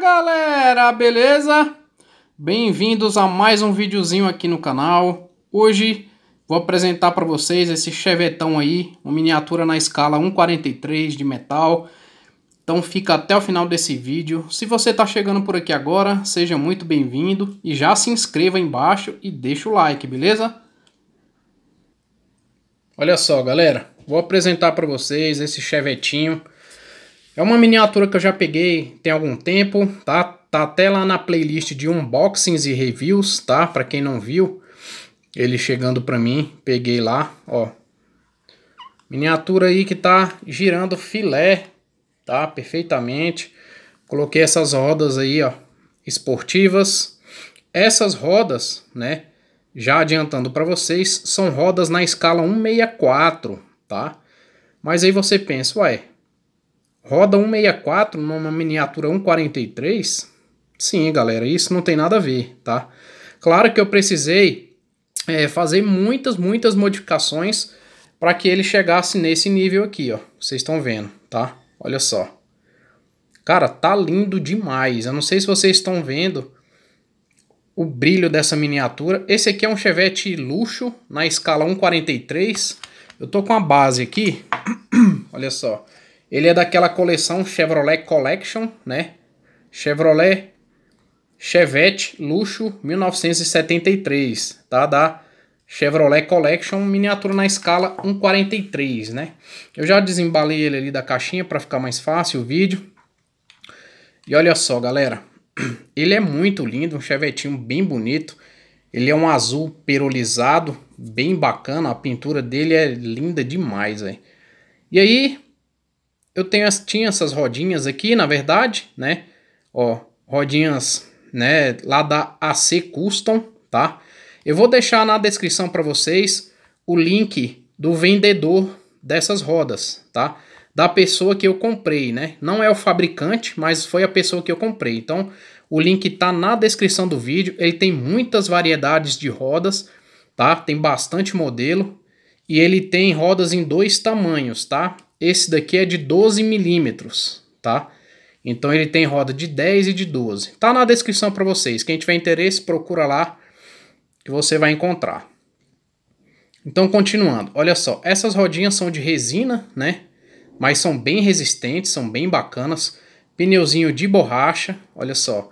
galera, beleza? Bem-vindos a mais um videozinho aqui no canal. Hoje vou apresentar para vocês esse chevetão aí, uma miniatura na escala 1,43 de metal. Então fica até o final desse vídeo. Se você está chegando por aqui agora, seja muito bem-vindo e já se inscreva aí embaixo e deixa o like, beleza? Olha só, galera, vou apresentar para vocês esse chevetinho é uma miniatura que eu já peguei tem algum tempo, tá? Tá até lá na playlist de unboxings e reviews, tá? Para quem não viu, ele chegando para mim, peguei lá, ó. Miniatura aí que tá girando filé, tá? Perfeitamente. Coloquei essas rodas aí, ó, esportivas. Essas rodas, né, já adiantando para vocês, são rodas na escala 164, tá? Mas aí você pensa, ué, Roda 164 numa miniatura 143? Sim, galera, isso não tem nada a ver, tá? Claro que eu precisei é, fazer muitas, muitas modificações para que ele chegasse nesse nível aqui, ó. Vocês estão vendo, tá? Olha só. Cara, tá lindo demais. Eu não sei se vocês estão vendo o brilho dessa miniatura. Esse aqui é um Chevette luxo na escala 143. Eu tô com a base aqui. Olha só. Ele é daquela coleção Chevrolet Collection, né? Chevrolet Chevette Luxo 1973, tá? Da Chevrolet Collection, miniatura na escala 1,43, né? Eu já desembalei ele ali da caixinha para ficar mais fácil o vídeo. E olha só, galera. Ele é muito lindo, um chevetinho bem bonito. Ele é um azul perolizado, bem bacana. A pintura dele é linda demais, velho. E aí, eu tenho, tinha essas rodinhas aqui, na verdade, né? Ó, rodinhas, né, lá da AC Custom, tá? Eu vou deixar na descrição para vocês o link do vendedor dessas rodas, tá? Da pessoa que eu comprei, né? Não é o fabricante, mas foi a pessoa que eu comprei. Então, o link tá na descrição do vídeo. Ele tem muitas variedades de rodas, tá? Tem bastante modelo e ele tem rodas em dois tamanhos, tá? Esse daqui é de 12 milímetros, tá? Então ele tem roda de 10 e de 12. Tá na descrição para vocês. Quem tiver interesse, procura lá que você vai encontrar. Então continuando, olha só, essas rodinhas são de resina, né? Mas são bem resistentes, são bem bacanas. Pneuzinho de borracha, olha só.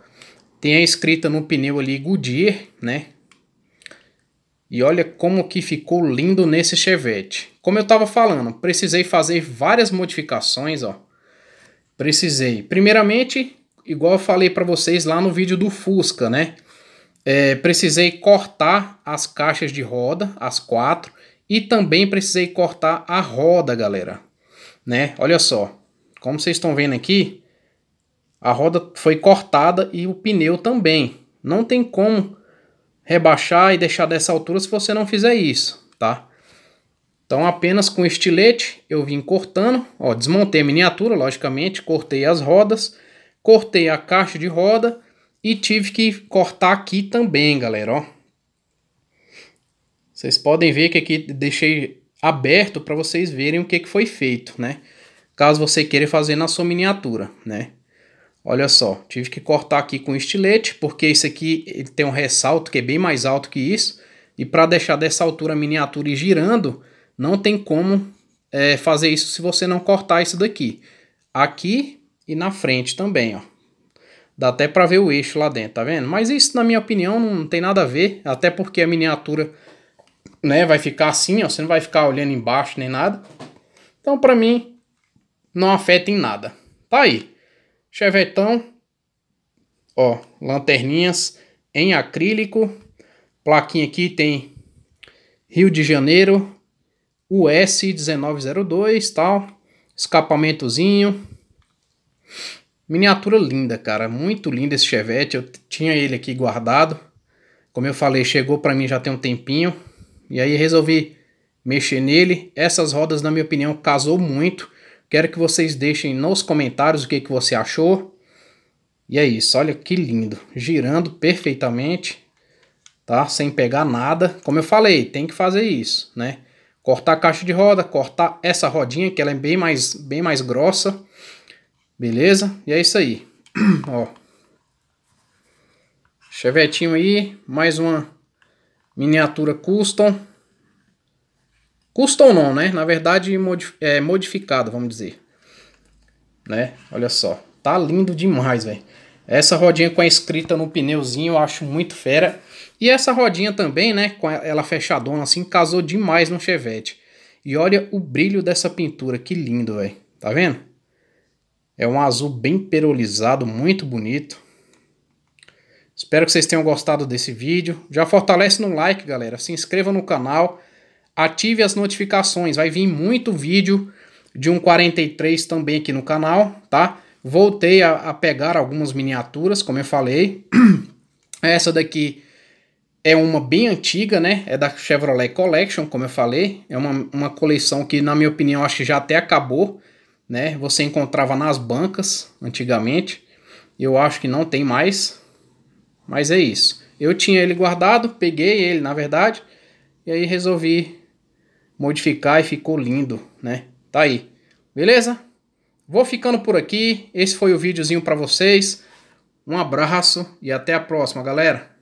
Tem a escrita no pneu ali Goodyear, né? E olha como que ficou lindo nesse Chevette. Como eu estava falando, precisei fazer várias modificações, ó. Precisei. Primeiramente, igual eu falei para vocês lá no vídeo do Fusca, né? É, precisei cortar as caixas de roda, as quatro, e também precisei cortar a roda, galera. Né? Olha só, como vocês estão vendo aqui, a roda foi cortada e o pneu também. Não tem como rebaixar e deixar dessa altura se você não fizer isso, tá? Então apenas com estilete eu vim cortando, ó, desmontei a miniatura, logicamente, cortei as rodas, cortei a caixa de roda e tive que cortar aqui também, galera, ó. Vocês podem ver que aqui deixei aberto para vocês verem o que, que foi feito, né? Caso você queira fazer na sua miniatura, né? Olha só, tive que cortar aqui com estilete, porque isso aqui tem um ressalto que é bem mais alto que isso. E para deixar dessa altura a miniatura girando, não tem como é, fazer isso se você não cortar isso daqui. Aqui e na frente também, ó. Dá até para ver o eixo lá dentro, tá vendo? Mas isso, na minha opinião, não tem nada a ver. Até porque a miniatura né, vai ficar assim, ó. Você não vai ficar olhando embaixo nem nada. Então, para mim, não afeta em nada. Tá aí. Chevetão, ó, lanterninhas em acrílico. Plaquinha aqui tem Rio de Janeiro, US 1902, tal. Escapamentozinho. Miniatura linda, cara. Muito linda esse Chevette. Eu tinha ele aqui guardado. Como eu falei, chegou para mim já tem um tempinho. E aí resolvi mexer nele. Essas rodas, na minha opinião, casou muito. Quero que vocês deixem nos comentários o que, que você achou. E é isso, olha que lindo. Girando perfeitamente, tá? Sem pegar nada. Como eu falei, tem que fazer isso, né? Cortar a caixa de roda, cortar essa rodinha, que ela é bem mais, bem mais grossa. Beleza? E é isso aí. Ó. Chevetinho aí, mais uma miniatura custom. Custom não, né? Na verdade, modif é, modificado, vamos dizer. Né? Olha só. Tá lindo demais, velho. Essa rodinha com a escrita no pneuzinho eu acho muito fera. E essa rodinha também, né? Com ela fechadona assim, casou demais no Chevette. E olha o brilho dessa pintura, que lindo, velho. Tá vendo? É um azul bem perolizado, muito bonito. Espero que vocês tenham gostado desse vídeo. Já fortalece no like, galera. Se inscreva no canal ative as notificações. Vai vir muito vídeo de um 43 também aqui no canal, tá? Voltei a, a pegar algumas miniaturas, como eu falei. Essa daqui é uma bem antiga, né? É da Chevrolet Collection, como eu falei. É uma, uma coleção que, na minha opinião, acho que já até acabou, né? Você encontrava nas bancas antigamente. Eu acho que não tem mais. Mas é isso. Eu tinha ele guardado, peguei ele, na verdade, e aí resolvi modificar e ficou lindo, né? Tá aí, beleza? Vou ficando por aqui, esse foi o videozinho para vocês. Um abraço e até a próxima, galera!